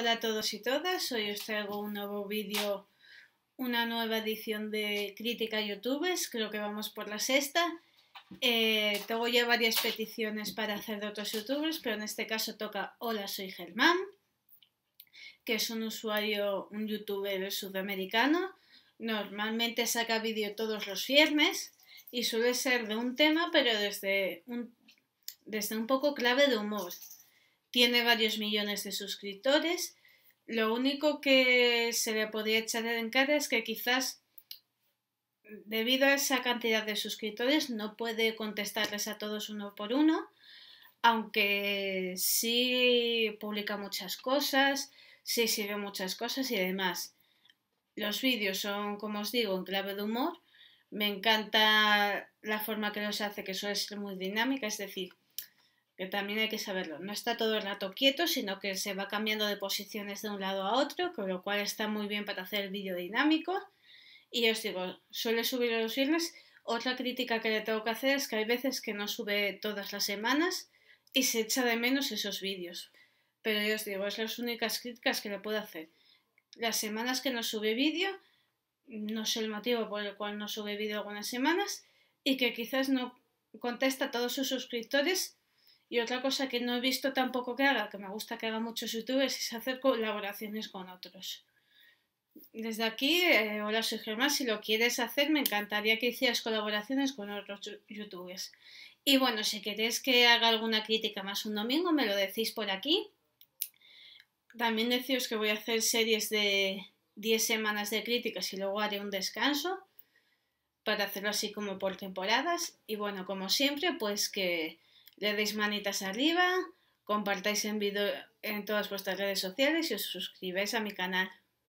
Hola a todos y todas, hoy os traigo un nuevo vídeo, una nueva edición de Crítica Youtubers, creo que vamos por la sexta. Eh, tengo ya varias peticiones para hacer de otros youtubers, pero en este caso toca Hola soy Germán, que es un usuario, un youtuber sudamericano. Normalmente saca vídeo todos los viernes y suele ser de un tema, pero desde desde un poco clave de humor tiene varios millones de suscriptores. Lo único que se le podría echar en cara es que quizás debido a esa cantidad de suscriptores no puede contestarles a todos uno por uno, aunque sí publica muchas cosas, sí sirve muchas cosas y además Los vídeos son, como os digo, en clave de humor. Me encanta la forma que los hace, que suele ser muy dinámica, es decir, que también hay que saberlo. No está todo el rato quieto, sino que se va cambiando de posiciones de un lado a otro, con lo cual está muy bien para hacer el vídeo dinámico. Y os digo, suele subir los viernes. Otra crítica que le tengo que hacer es que hay veces que no sube todas las semanas y se echa de menos esos vídeos. Pero yo os digo, es las únicas críticas que le puedo hacer. Las semanas que no sube vídeo, no sé el motivo por el cual no sube vídeo algunas semanas, y que quizás no contesta a todos sus suscriptores y otra cosa que no he visto tampoco que haga, que me gusta que haga muchos youtubers, es hacer colaboraciones con otros. Desde aquí, eh, hola, soy Germán. Si lo quieres hacer, me encantaría que hicieras colaboraciones con otros youtubers. Y bueno, si queréis que haga alguna crítica más un domingo, me lo decís por aquí. También deciros que voy a hacer series de 10 semanas de críticas y luego haré un descanso para hacerlo así como por temporadas. Y bueno, como siempre, pues que le deis manitas arriba, compartáis en, video, en todas vuestras redes sociales y os suscribáis a mi canal.